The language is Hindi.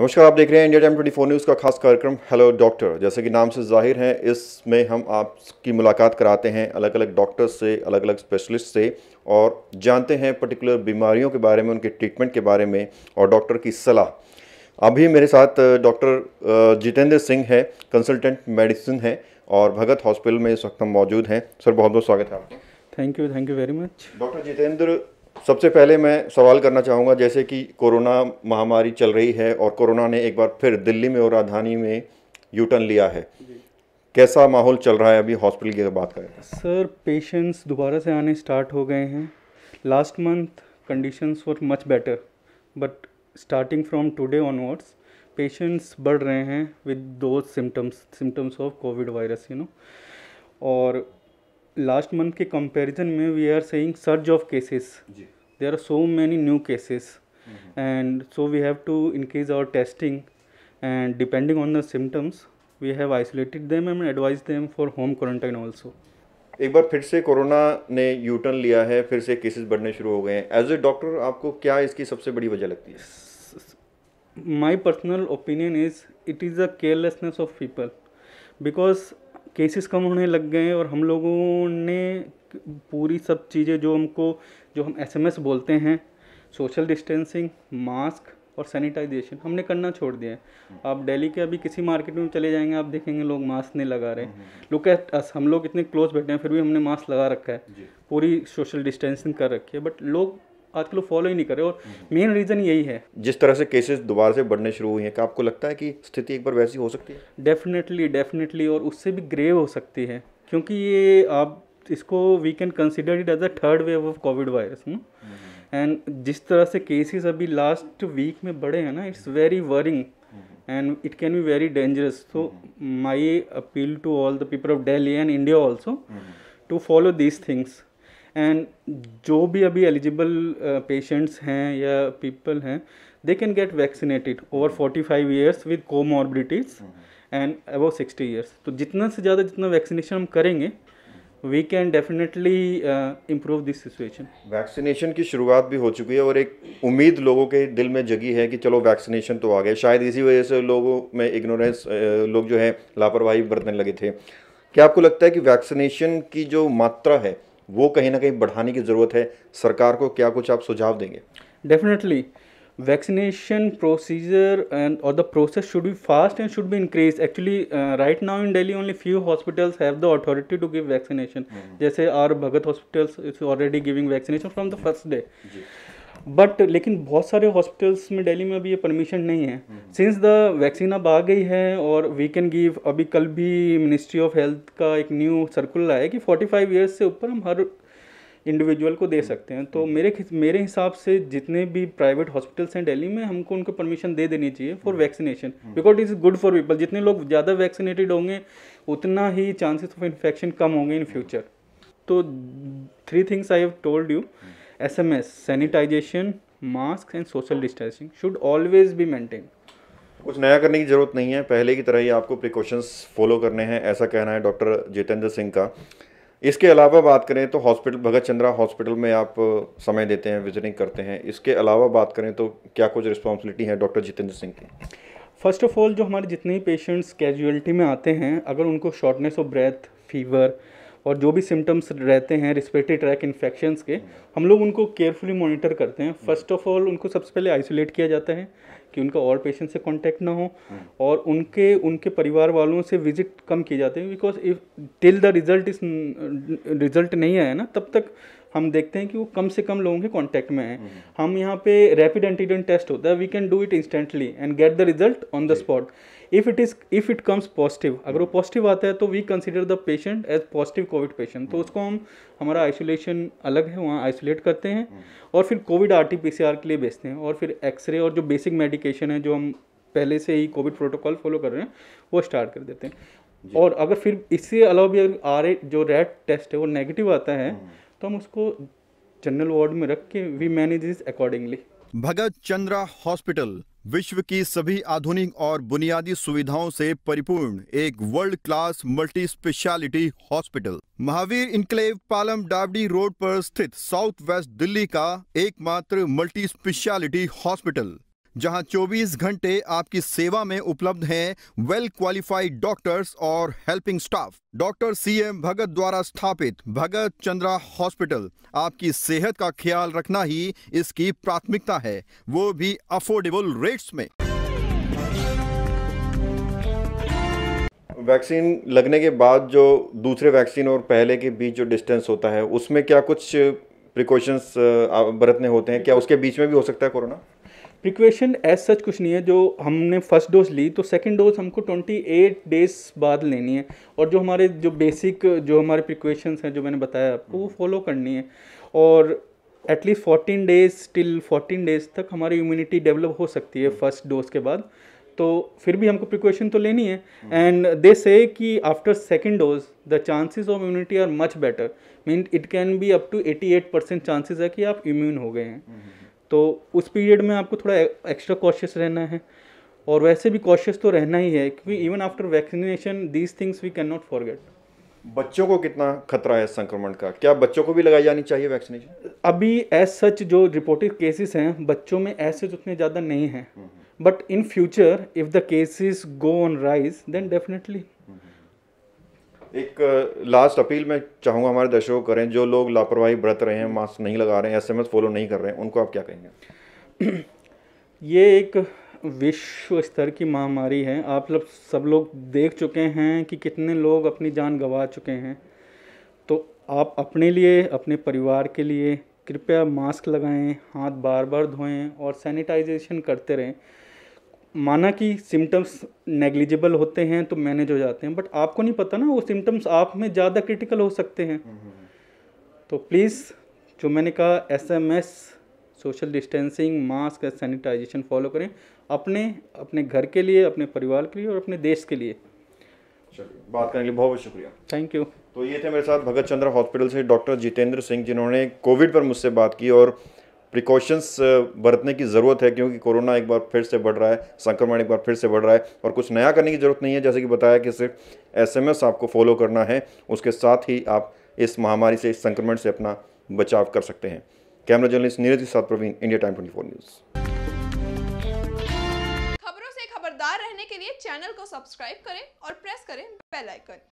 नमस्कार आप देख रहे हैं India time twenty four news का खास कार्यक्रम हेलो डॉक्टर जैसे कि नाम से जाहिर है इसमें हम आपकी मुलाकात कराते हैं अलग अलग डॉक्टर्स से अलग अलग स्पेशलिस्ट से और जानते हैं पर्टिकुलर बीमारियों के बारे में उनके ट्रीटमेंट के बारे में और डॉक्टर की सलाह अभी मेरे साथ doctor uh, uh, Jitendra Singh है कंसल्टेंट मेडिसिन है और भगत हॉस्पिटल में इस वक्त हम मौजूद हैं सर बहुत बहुत स्वागत है आपका thank you thank you very much doctor Jitendra सबसे पहले मैं सवाल करना चाहूँगा जैसे कि कोरोना महामारी चल रही है और कोरोना ने एक बार फिर दिल्ली में और राजधानी में यू टर्न लिया है कैसा माहौल चल रहा है अभी हॉस्पिटल की बात करें सर पेशेंट्स दोबारा से आने स्टार्ट हो गए हैं last month conditions were much better but starting from today onwards patients बढ़ रहे हैं विद दो symptoms symptoms of Covid virus you know और लास्ट मंथ के कंपैरिजन में we are seeing surge of cases there are so many new cases and so we have to increase our testing and depending on the symptoms we have isolated them and advise them for home quarantine also एक बार फिर से कोरोना ने यू टर्न लिया है फिर से केसेस बढ़ने शुरू हो गए हैं एज ए डॉक्टर आपको क्या इसकी सबसे बड़ी वजह लगती है my personal opinion is it is the carelessness of people because cases कम होने लग गए हैं और हम लोगों ने पूरी सब चीज़ें जो हमको जो हम एसएमएस बोलते हैं सोशल डिस्टेंसिंग मास्क और सैनिटाइजेशन हमने करना छोड़ दिया है आप दिल्ली के अभी किसी मार्केट में चले जाएंगे आप देखेंगे लोग मास्क नहीं लगा रहे लुक एट अस हम लोग इतने क्लोज बैठे हैं फिर भी हमने मास्क लगा रखा है पूरी सोशल डिस्टेंसिंग कर रखी है बट लोग आजकल लोग फॉलो ही नहीं कर रहे और मेन हम्म। रीज़न यही है जिस तरह से केसेस दोबारा से बढ़ने शुरू हुए हैं क्या आपको लगता है कि स्थिति एक बार वैसी हो सकती है डेफिनेटली डेफिनेटली और उससे भी ग्रेव हो सकती है क्योंकि ये आप इसको we can consider it as a third wave of Covid virus and जिस तरह से केसेस अभी लास्ट वीक में बढ़े हैं ना it's very worrying and it can be very dangerous so my appeal to all the people of Delhi and India also to follow these things and जो भी अभी एलिजिबल पेशेंट्स uh, हैं या पीपल हैं they can get vaccinated over forty five years with comorbidities and above sixty years तो जितना से ज़्यादा जितना वैक्सीनेशन हम करेंगे we can definitely improve this situation vaccination की शुरुआत भी हो चुकी है और एक उम्मीद लोगों के दिल में जगी है कि चलो वैक्सीनेशन तो आ गया शायद इसी वजह से लोगों में इग्नोरेंस uh, लोग जो है लापरवाही बरतने लगे थे क्या आपको लगता है कि वैक्सीनेशन की जो मात्रा है वो कहीं ना कहीं बढ़ाने की ज़रूरत है सरकार को क्या कुछ आप सुझाव देंगे डेफिनेटली वैक्सीनेशन प्रोसीजर एंड और the process should be fast and should be increase actually right now in Delhi only few hospitals have the authority to give vaccination जैसे our Bhagat hospitals is already giving vaccination from the first day but लेकिन बहुत सारे हॉस्पिटल्स में दिल्ली में अभी ये परमिशन नहीं है सिंस द वैक्सीन अब आ गई है और वी कैन गिव अभी कल भी मिनिस्ट्री ऑफ हेल्थ का एक न्यू सर्कुलर आया कि 45 फाइव ईयर्स से ऊपर हम हर इंडिविजुअल को दे हम्म। सकते हैं तो हम्म। मेरे मेरे हिसाब से जितने भी प्राइवेट हॉस्पिटल्स हैं दिल्ली में हमको उनको परमिशन दे देनी चाहिए for vaccination because is good for people जितने लोग ज़्यादा वैक्सीनेटेड होंगे उतना ही चांसेस ऑफ इन्फेक्शन कम होंगे इन फ्यूचर तो three things I have told you S M S sanitization mask and social distancing should always be maintain कुछ नया करने की ज़रूरत नहीं है पहले की तरह ही आपको प्रिकॉशंस फॉलो करने हैं ऐसा कहना है डॉक्टर जितेंद्र सिंह का इसके अलावा बात करें तो हॉस्पिटल भगत चंद्रा हॉस्पिटल में आप समय देते हैं विजिटिंग करते हैं इसके अलावा बात करें तो क्या कुछ रिस्पॉन्सिबिलिटी है डॉक्टर जितेंद्र सिंह की फर्स्ट ऑफ ऑल जो हमारे जितने ही पेशेंट्स कैजुअलिटी में आते हैं अगर उनको शॉर्टनेस ऑफ ब्रेथ फीवर और जो भी सिम्टम्स रहते हैं रिस्पेटरी ट्रैक इन्फेक्शंस के हम लोग उनको केयरफुली मॉनिटर करते हैं फर्स्ट ऑफ ऑल उनको सबसे पहले आइसोलेट किया जाता है कि उनका और पेशेंट से कांटेक्ट ना हो और उनके उनके परिवार वालों से विजिट कम किए जाते हैं because if till the result is result नहीं आया ना तब तक हम देखते हैं कि वो कम से कम लोगों के कॉन्टैक्ट में है हम्म। हम यहाँ पे रैपिड एंटीजन टेस्ट होता है we can do it instantly and get the result on the spot if it is if it comes positive अगर वो पॉजिटिव हम्म। आता है तो we consider the patient as positive Covid patient तो हम्म। उसको हम हमारा आइसोलेशन अलग है वहाँ आइसोलेट करते हैं और फिर Covid R T P C R के लिए भेजते हैं और फिर एक्सरे और जो बेसिक मेडिकेशन है जो हम पहले से ही कोविड प्रोटोकॉल फॉलो कर रहे हैं वो स्टार्ट कर देते हैं और अगर फिर इससे अलावा भी अगर आर जो रेड टेस्ट है वो नेगेटिव आता है तो हम उसको जनरल वार्ड में रख के we manage this accordingly Bhagat Chandra hospital विश्व की सभी आधुनिक और बुनियादी सुविधाओं से परिपूर्ण एक world class multi speciality hospital Mahavir enclave Palam Dabri road पर स्थित साउथ वेस्ट दिल्ली का एकमात्र मल्टी स्पेशलिटी हॉस्पिटल जहां 24 घंटे आपकी सेवा में उपलब्ध हैं वेल क्वालिफाइड डॉक्टर्स और helping staff doctor CM Bhagat द्वारा स्थापित भगत चंद्रा हॉस्पिटल आपकी सेहत का ख्याल रखना ही इसकी प्राथमिकता है वो भी अफोर्डेबल रेट्स में वैक्सीन लगने के बाद जो दूसरे वैक्सीन और पहले के बीच जो डिस्टेंस होता है उसमें क्या कुछ प्रिकॉशंस बरतने होते हैं क्या उसके बीच में भी हो सकता है कोरोना प्रिक्वेशन एज सच कुछ नहीं है जो हमने फर्स्ट डोज ली तो सेकेंड डोज हमको 28 डेज बाद लेनी है और जो हमारे जो बेसिक जो हमारे प्रिक्वेशंस हैं जो मैंने बताया आपको वो फॉलो करनी है और at least fourteen days till fourteen days तक हमारी इम्यूनिटी डेवलप हो सकती है फर्स्ट डोज के बाद तो फिर भी हमको प्रिक्वेशन तो लेनी है एंड दे से कि after second dose the chances of immunity are much better mean it can be up to 88 percent chances है कि आप इम्यून हो गए हैं तो उस पीरियड में आपको थोड़ा एक्स्ट्रा कॉशियस रहना है और वैसे भी कॉशियस तो रहना ही है क्योंकि even after vaccination these things we can not forget बच्चों को कितना खतरा है संक्रमण का क्या बच्चों को भी लगाई जानी चाहिए वैक्सीनेशन अभी एज सच जो रिपोर्टेड केसेस हैं बच्चों में ऐसे तो उतने ज़्यादा नहीं हैं but in future if the cases go on rise then definitely एक लास्ट अपील मैं चाहूँगा हमारे दर्शकों करें जो लोग लापरवाही बरत रहे हैं मास्क नहीं लगा रहे हैं एस फॉलो नहीं कर रहे हैं उनको आप क्या कहेंगे ये एक विश्व स्तर की महामारी है आप लोग सब लोग देख चुके हैं कि कितने लोग अपनी जान गंवा चुके हैं तो आप अपने लिए अपने परिवार के लिए कृपया मास्क लगाएं हाथ बार बार धोएं और सैनिटाइजेशन करते रहें माना कि सिम्टम्स नेग्लिजिबल होते हैं तो मैनेज हो जाते हैं बट आपको नहीं पता ना वो सिम्टम्स आप में ज़्यादा क्रिटिकल हो सकते हैं हम्म, हम्म, हम्म। तो प्लीज़ जो मैंने कहा एसएमएस सोशल डिस्टेंसिंग मास्क और सैनिटाइजेशन फॉलो करें अपने अपने घर के लिए अपने परिवार के लिए और अपने देश के लिए चलिए बात करने के लिए बहुत बहुत शुक्रिया थैंक यू तो ये थे मेरे साथ भगत चंद्र हॉस्पिटल से डॉक्टर जितेंद्र सिंह जिन्होंने कोविड पर मुझसे बात की और प्रिकॉशंस uh, बरतने की ज़रूरत है क्योंकि कोरोना एक बार फिर से बढ़ रहा है संक्रमण एक बार फिर से बढ़ रहा है और कुछ नया करने की ज़रूरत नहीं है जैसे कि बताया कि सिर्फ एसएमएस आपको फॉलो करना है उसके साथ ही आप इस महामारी से इस संक्रमण से अपना बचाव कर सकते हैं कैमरा जर्नलिस्ट नीरज साथ Praveen India time twenty news खबरों से खबरदार रहने के लिए चैनल को सब्सक्राइब करें और प्रेस करें बेलाइकन